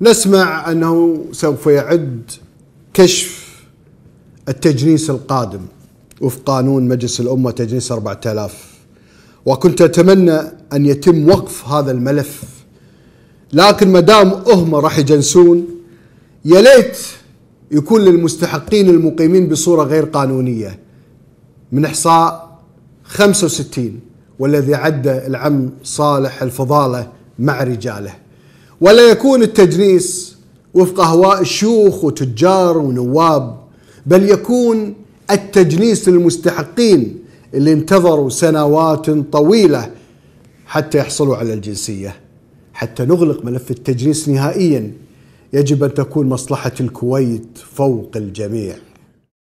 نسمع انه سوف يعد كشف التجنيس القادم وفق قانون مجلس الامه تجنيس 4000 وكنت اتمنى ان يتم وقف هذا الملف لكن ما دام هم راح يجنسون يا ليت يكون للمستحقين المقيمين بصوره غير قانونيه من احصاء 65 والذي عد العم صالح الفضاله مع رجاله ولا يكون التجنيس وفق اهواء الشيوخ وتجار ونواب بل يكون التجنيس للمستحقين اللي انتظروا سنوات طويله حتى يحصلوا على الجنسيه حتى نغلق ملف التجنيس نهائيا يجب ان تكون مصلحه الكويت فوق الجميع